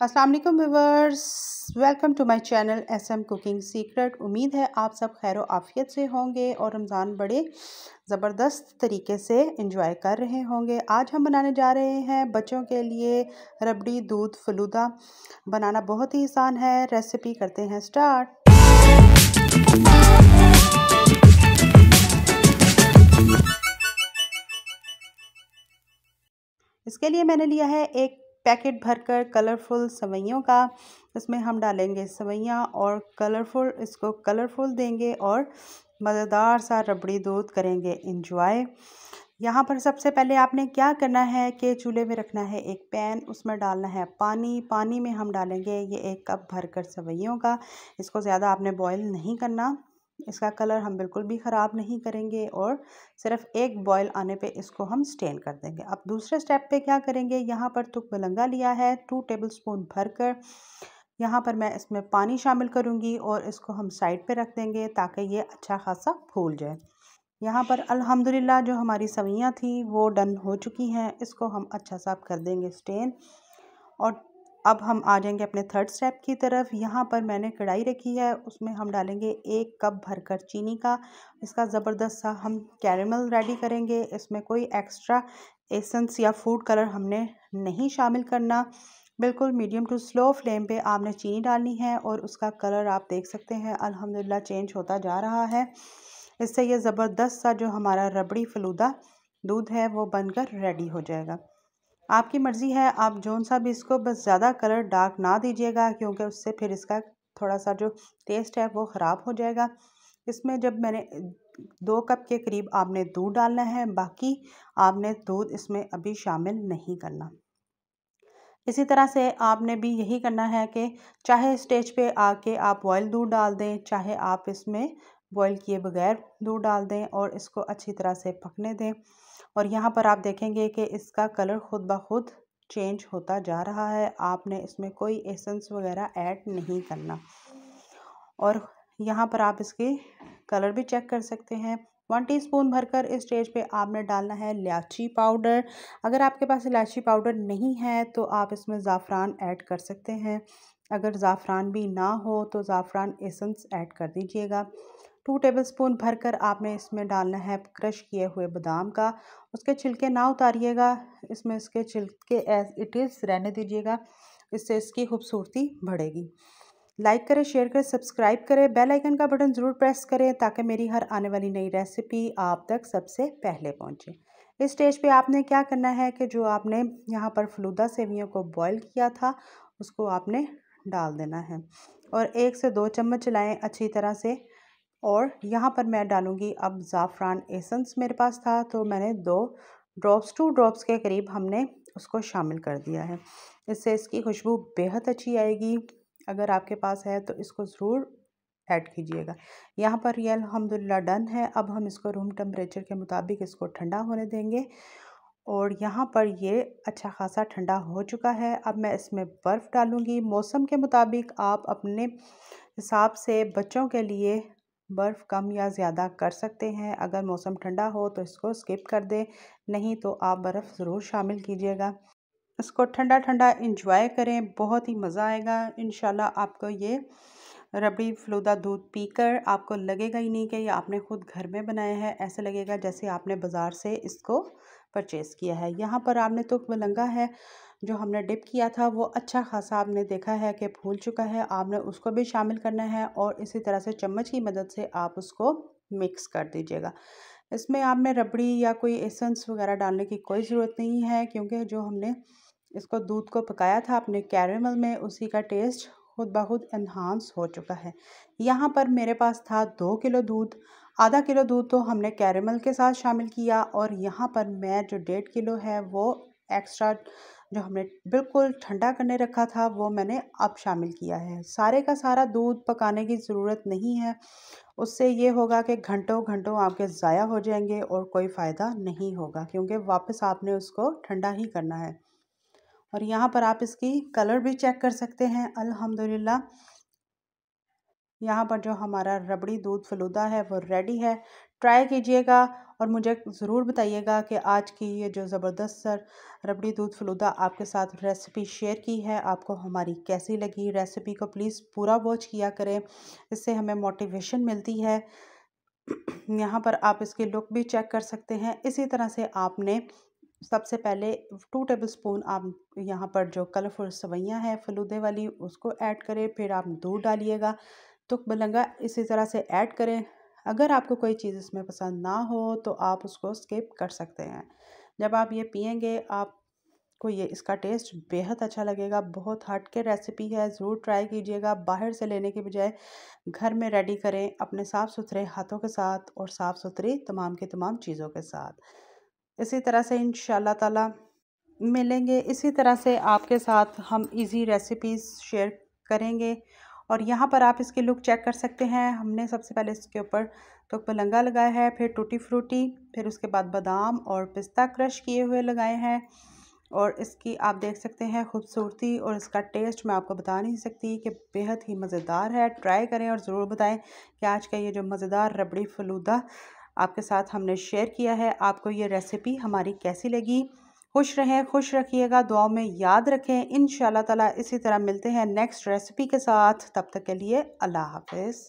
Aslam viewers welcome to my channel M cooking secret उम्मीद है आप सब खैर आफियत से होंगे और रमज़ान बड़े ज़बरदस्त तरीके से इंजॉय कर रहे होंगे आज हम बनाने जा रहे हैं बच्चों के लिए रबड़ी दूध फलूदा बनाना बहुत ही आसान है रेसिपी करते हैं स्टार्ट इसके लिए मैंने लिया है एक पैकेट भरकर कलरफुल सवैयों का उसमें हम डालेंगे सवैयाँ और कलरफुल इसको कलरफुल देंगे और मज़ेदार सा रबड़ी दूध करेंगे इंजॉय यहाँ पर सबसे पहले आपने क्या करना है कि चूल्हे में रखना है एक पैन उसमें डालना है पानी पानी में हम डालेंगे ये एक कप भर कर सवैयों का इसको ज़्यादा आपने बॉईल नहीं करना इसका कलर हम बिल्कुल भी ख़राब नहीं करेंगे और सिर्फ एक बॉयल आने पे इसको हम स्टेन कर देंगे अब दूसरे स्टेप पे क्या करेंगे यहाँ पर तुक बलंगा लिया है टू टेबल स्पून भर कर यहाँ पर मैं इसमें पानी शामिल करूँगी और इसको हम साइड पे रख देंगे ताकि ये अच्छा खासा फूल जाए यहाँ पर अल्हम्दुलिल्लाह जो हमारी सवैयाँ थी वो डन हो चुकी हैं इसको हम अच्छा साफ कर देंगे स्टेन और अब हम आ जाएंगे अपने थर्ड स्टेप की तरफ यहाँ पर मैंने कढ़ाई रखी है उसमें हम डालेंगे एक कप भरकर चीनी का इसका ज़बरदस्त सा हम कैरेमल रेडी करेंगे इसमें कोई एक्स्ट्रा एसेंस या फूड कलर हमने नहीं शामिल करना बिल्कुल मीडियम टू स्लो फ्लेम पे आपने चीनी डालनी है और उसका कलर आप देख सकते हैं अल्हम्दुलिल्लाह चेंज होता जा रहा है इससे ये ज़बरदस्त सा जो हमारा रबड़ी फलूदा दूध है वो बनकर रेडी हो जाएगा आपकी मर्ज़ी है आप जौन सा भी इसको बस ज़्यादा कलर डार्क ना दीजिएगा क्योंकि उससे फिर इसका थोड़ा सा जो टेस्ट है वो ख़राब हो जाएगा इसमें जब मैंने दो कप के करीब आपने दूध डालना है बाकी आपने दूध इसमें अभी शामिल नहीं करना इसी तरह से आपने भी यही करना है कि चाहे स्टेज पे आके आप बॉयल दूध डाल दें चाहे आप इसमें बॉयल किए बगैर दूध डाल दें और इसको अच्छी तरह से पकने दें और यहाँ पर आप देखेंगे कि इसका कलर खुद ब खुद चेंज होता जा रहा है आपने इसमें कोई एसेंस वगैरह ऐड नहीं करना और यहाँ पर आप इसके कलर भी चेक कर सकते हैं वन टीस्पून भरकर इस स्टेज पे आपने डालना है इलायची पाउडर अगर आपके पास इलायची पाउडर नहीं है तो आप इसमें ज़ाफ़रान ऐड कर सकते हैं अगर ज़ाफ़रान भी ना हो तो ज़ाफ़रान एसेंस ऐड कर दीजिएगा टू टेबलस्पून भरकर आपने इसमें डालना है क्रश किए हुए बादाम का उसके छिलके ना उतारिएगा इसमें इसके छिलके एज इट इज़ रहने दीजिएगा इससे इसकी खूबसूरती बढ़ेगी लाइक करें शेयर करें सब्सक्राइब करें बेल आइकन का बटन ज़रूर प्रेस करें ताकि मेरी हर आने वाली नई रेसिपी आप तक सबसे पहले पहुंचे इस स्टेज पे आपने क्या करना है कि जो आपने यहाँ पर फलूदा सेवियों को बॉईल किया था उसको आपने डाल देना है और एक से दो चम्मच चलाएँ अच्छी तरह से और यहाँ पर मैं डालूँगी अब ज़ाफ़रान एसेंस मेरे पास था तो मैंने दो ड्रॉप्स टू ड्रॉप्स के करीब हमने उसको शामिल कर दिया है इससे इसकी खुशबू बेहद अच्छी आएगी अगर आपके पास है तो इसको ज़रूर ऐड कीजिएगा यहाँ पर यह अलहमदिल्ला डन है अब हम इसको रूम टेम्परेचर के मुताबिक इसको ठंडा होने देंगे और यहाँ पर ये अच्छा खासा ठंडा हो चुका है अब मैं इसमें बर्फ़ डालूँगी मौसम के मुताबिक आप अपने हिसाब से बच्चों के लिए बर्फ़ कम या ज़्यादा कर सकते हैं अगर मौसम ठंडा हो तो इसको स्किप कर दें नहीं तो आप बर्फ़ ज़रूर शामिल कीजिएगा इसको ठंडा ठंडा इंजॉय करें बहुत ही मज़ा आएगा इन आपको ये रबड़ी फलूदा दूध पीकर आपको लगेगा ही नहीं कि ये आपने खुद घर में बनाया है ऐसे लगेगा जैसे आपने बाज़ार से इसको परचेज़ किया है यहाँ पर आपने तो लंगा है जो हमने डिप किया था वो अच्छा खासा आपने देखा है कि फूल चुका है आपने उसको भी शामिल करना है और इसी तरह से चम्मच की मदद से आप उसको मिक्स कर दीजिएगा इसमें आपने रबड़ी या कोई एसेंस वगैरह डालने की कोई ज़रूरत नहीं है क्योंकि जो हमने इसको दूध को पकाया था अपने कैरेमल में उसी का टेस्ट खुद बहुत इन्हांस हो चुका है यहाँ पर मेरे पास था दो किलो दूध आधा किलो दूध तो हमने कैरेमल के साथ शामिल किया और यहाँ पर मैं जो डेढ़ किलो है वो एक्स्ट्रा जो हमने बिल्कुल ठंडा करने रखा था वो मैंने अब शामिल किया है सारे का सारा दूध पकाने की ज़रूरत नहीं है उससे ये होगा कि घंटों घंटों आपके ज़ाया हो जाएंगे और कोई फ़ायदा नहीं होगा क्योंकि वापस आपने उसको ठंडा ही करना है और यहाँ पर आप इसकी कलर भी चेक कर सकते हैं अल्हम्दुलिल्लाह यहाँ पर जो हमारा रबड़ी दूध फलूदा है वो रेडी है ट्राई कीजिएगा और मुझे ज़रूर बताइएगा कि आज की ये जो ज़बरदस्त सर रबड़ी दूध फलूदा आपके साथ रेसिपी शेयर की है आपको हमारी कैसी लगी रेसिपी को प्लीज़ पूरा वॉच किया करें इससे हमें मोटिवेशन मिलती है यहाँ पर आप इसकी लुक भी चेक कर सकते हैं इसी तरह से आपने सबसे पहले टू टेबल स्पून आप यहाँ पर जो कलरफुल सवैयाँ हैं फलूदे वाली उसको ऐड करें फिर आप दूध डालिएगा तो बलंगा इसी तरह से ऐड करें अगर आपको कोई चीज़ इसमें पसंद ना हो तो आप उसको स्किप कर सकते हैं जब आप ये पियेंगे आपको ये इसका टेस्ट बेहद अच्छा लगेगा बहुत हट के रेसिपी है ज़रूर ट्राई कीजिएगा बाहर से लेने के बजाय घर में रेडी करें अपने साफ़ सुथरे हाथों के साथ और साफ़ सुथरी तमाम की तमाम चीज़ों के साथ इसी तरह से इन ताला मिलेंगे इसी तरह से आपके साथ हम इजी रेसिपीज़ शेयर करेंगे और यहाँ पर आप इसकी लुक चेक कर सकते हैं हमने सबसे पहले इसके ऊपर तो पलंगा लगाया है फिर टूटी फ्रूटी फिर उसके बाद बादाम और पिस्ता क्रश किए हुए लगाए हैं और इसकी आप देख सकते हैं खूबसूरती और इसका टेस्ट मैं आपको बता नहीं सकती कि बेहद ही मज़ेदार है ट्राई करें और ज़रूर बताएं कि आज का ये जो मज़ेदार रबड़ी फलूदा आपके साथ हमने शेयर किया है आपको ये रेसिपी हमारी कैसी लगी खुश रहें खुश रखिएगा दुआओं में याद रखें इन ताला इसी तरह मिलते हैं नेक्स्ट रेसिपी के साथ तब तक के लिए अल्लाह हाफिज़